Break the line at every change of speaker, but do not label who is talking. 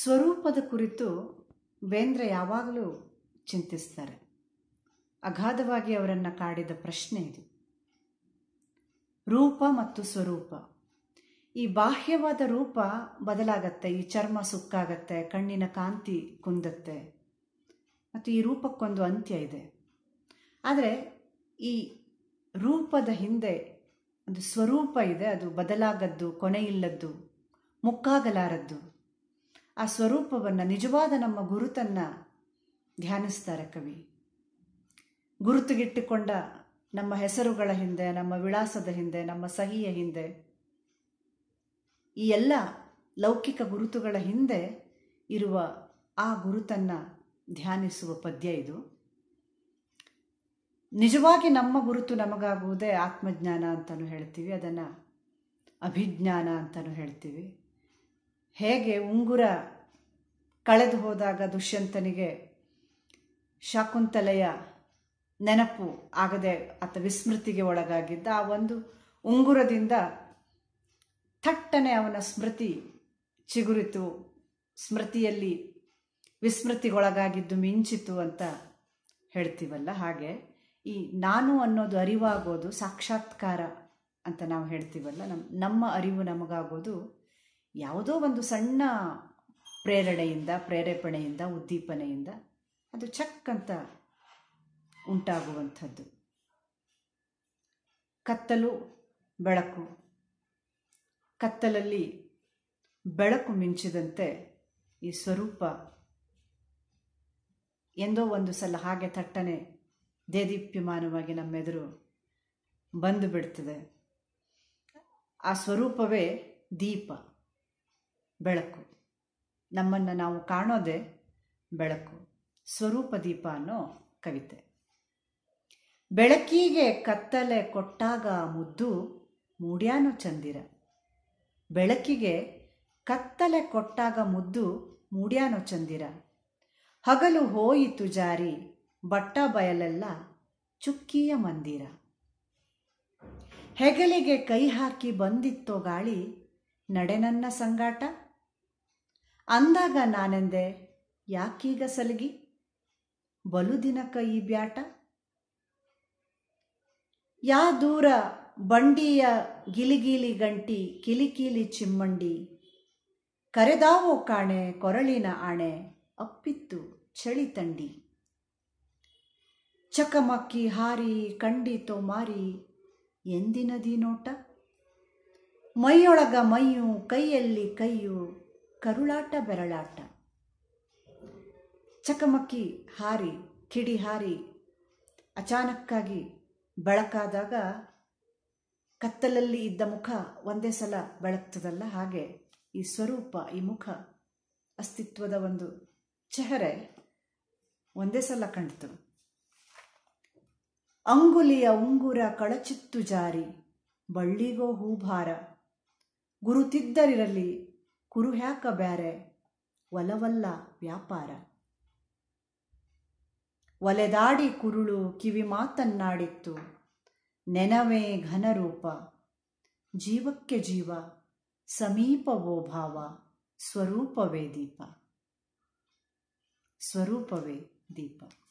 ಸ್ವರೂಪದ ಕುರಿತು ಬೇಂದ್ರ ಯಾವಾಗಲೂ ಚಿಂತಿಸ್ತಾರೆ ಅಗಾಧವಾಗಿ ಅವರನ್ನು ಕಾಡಿದ ಪ್ರಶ್ನೆ ಇದು ರೂಪ ಮತ್ತು ಸ್ವರೂಪ ಈ ಬಾಹ್ಯವಾದ ರೂಪ ಬದಲಾಗತ್ತೆ ಈ ಚರ್ಮ ಸುಕ್ಕಾಗತ್ತೆ ಕಣ್ಣಿನ ಕಾಂತಿ ಕುಂದತ್ತೆ ಮತ್ತು ಈ ರೂಪಕ್ಕೊಂದು ಅಂತ್ಯ ಇದೆ ಆದರೆ ಈ ರೂಪದ ಹಿಂದೆ ಒಂದು ಸ್ವರೂಪ ಇದೆ ಅದು ಬದಲಾಗದ್ದು ಕೊನೆಯಿಲ್ಲದ್ದು ಮುಕ್ಕಾಗಲಾರದ್ದು ಆ ಸ್ವರೂಪವನ್ನು ನಿಜವಾದ ನಮ್ಮ ಗುರುತನ್ನು ಧ್ಯಾನಿಸ್ತಾರೆ ಕವಿ ಗುರುತುಗಿಟ್ಟುಕೊಂಡ ನಮ್ಮ ಹೆಸರುಗಳ ಹಿಂದೆ ನಮ್ಮ ವಿಳಾಸದ ಹಿಂದೆ ನಮ್ಮ ಸಹಿಯ ಹಿಂದೆ ಈ ಎಲ್ಲ ಲೌಕಿಕ ಗುರುತುಗಳ ಹಿಂದೆ ಇರುವ ಆ ಗುರುತನ್ನು ಧ್ಯಾನಿಸುವ ಪದ್ಯ ಇದು ನಿಜವಾಗಿ ನಮ್ಮ ಗುರುತು ನಮಗಾಗುವುದೇ ಆತ್ಮಜ್ಞಾನ ಅಂತಲೂ ಹೇಳ್ತೀವಿ ಅದನ್ನು ಅಭಿಜ್ಞಾನ ಅಂತಲೂ ಹೇಳ್ತೀವಿ ಹೇಗೆ ಉಂಗುರ ಕಳೆದು ಹೋದಾಗ ದುಷ್ಯಂತನಿಗೆ ಶಾಕುಂತಲೆಯ ನೆನಪು ಆಗದೆ ಆತ ವಿಸ್ಮೃತಿಗೆ ಒಳಗಾಗಿದ್ದ ಆ ಒಂದು ಉಂಗುರದಿಂದ ಥಟ್ಟನೆ ಅವನ ಸ್ಮೃತಿ ಚಿಗುರಿತು ಸ್ಮೃತಿಯಲ್ಲಿ ವಿಸ್ಮೃತಿಗೊಳಗಾಗಿದ್ದು ಮಿಂಚಿತು ಅಂತ ಹೇಳ್ತೀವಲ್ಲ ಹಾಗೆ ಈ ನಾನು ಅನ್ನೋದು ಅರಿವಾಗೋದು ಸಾಕ್ಷಾತ್ಕಾರ ಅಂತ ನಾವು ಹೇಳ್ತೀವಲ್ಲ ನಮ್ಮ ನಮ್ಮ ಅರಿವು ನಮಗಾಗೋದು ಯಾವುದೋ ಒಂದು ಸಣ್ಣ ಪ್ರೇರಣೆಯಿಂದ ಪ್ರೇರೇಪಣೆಯಿಂದ ಉದ್ದೀಪನೆಯಿಂದ ಅದು ಚಕ್ ಅಂತ ಉಂಟಾಗುವಂಥದ್ದು ಕತ್ತಲು ಬೆಳಕು ಕತ್ತಲಲ್ಲಿ ಬೆಳಕು ಮಿಂಚಿದಂತೆ ಈ ಸ್ವರೂಪ ಎಂದೋ ಒಂದು ಸಲ ಹಾಗೆ ತಟ್ಟನೆ ದೇದೀಪ್ಯಮಾನವಾಗಿ ನಮ್ಮೆದುರು ಬಂದು ಬಿಡ್ತದೆ ಆ ಸ್ವರೂಪವೇ ದೀಪ ಬೆಳಕು ನಮ್ಮನ್ನು ನಾವು ಕಾಣೋದೆ ಬೆಳಕು ಸ್ವರೂಪ ದೀಪ ಅನ್ನೋ ಕವಿತೆ ಬೆಳಕಿಗೆ ಕತ್ತಲೆ ಕೊಟ್ಟಾಗ ಮುದ್ದು ಮೂಡ್ಯಾನು ಚಂದಿರ ಬೆಳಕಿಗೆ ಕತ್ತಲೆ ಕೊಟ್ಟಾಗ ಮುದ್ದು ಮೂಡ್ಯಾನು ಚಂದಿರ ಹಗಲು ಹೋಯಿತು ಜಾರಿ ಬಟ್ಟ ಬಯಲೆಲ್ಲ ಚುಕ್ಕಿಯ ಮಂದಿರ ಹೆಗಲಿಗೆ ಕೈ ಹಾಕಿ ಬಂದಿತ್ತೋ ಗಾಳಿ ನಡೆನನ್ನ ಸಂಗಾಟ ಅಂದಾಗ ನಾನೆಂದೆ ಯಾಕೀಗ ಸಲಗಿ ಬಲು ದಿನಕ ಈ ಬ್ಯಾಟ ಯಾ ದೂರ ಬಂಡಿಯ ಗಿಲಿಗಿಲಿ ಗಂಟಿ ಕಿಲಿಕಿಲಿ ಚಿಮ್ಮಂಡಿ ಕರೆದಾವೋ ಕಾಣೆ ಕೊರಳಿನ ಆಣೆ ಅಪ್ಪಿತ್ತು ಚಳಿ ತಂಡಿ ಚಕಮಕ್ಕಿ ಹಾರಿ ಕಂಡಿತೋ ಮಾರಿ ಎಂದಿನದಿ ನೋಟ ಮೈಯೊಳಗ ಮೈಯು ಕೈಯಲ್ಲಿ ಕೈಯು ಕರುಳಾಟ ಬೆರಳಾಟ ಚಕಮಕಿ ಹಾರಿ ಕಿಡಿ ಹಾರಿ ಅಚಾನಕ್ಕಾಗಿ ಬೆಳಕಾದಾಗ ಕತ್ತಲಲ್ಲಿ ಇದ್ದ ಮುಖ ಒಂದೇ ಸಲ ಬೆಳಗ್ತದಲ್ಲ ಹಾಗೆ ಈ ಸ್ವರೂಪ ಈ ಮುಖ ಅಸ್ತಿತ್ವದ ಒಂದು ಚೆಹರೆ ಒಂದೇ ಸಲ ಕಂಡಿತು ಅಂಗುಲಿಯ ಉಂಗುರ ಕಳಚಿತ್ತು ಜಾರಿ ಬಳ್ಳಿಗೋ ಹೂಭಾರ ಗುರುತಿದ್ದರಿರಲಿ ಕುರುಹ್ಯಾಕ ಬ್ಯಾರೆ ಒಲವಲ್ಲ ವ್ಯಾಪಾರ ಒಲೆದಾಡಿ ಕುರುಳು ಕಿವಿ ಮಾತನ್ನಾಡಿತ್ತು ನೆನವೇ ಘನರೂಪ ಜೀವಕ್ಕೆ ಜೀವ ಸಮೀಪವೋ ಭಾವ ಸ್ವರೂಪವೇ ದೀಪ ಸ್ವರೂಪವೇ ದೀಪ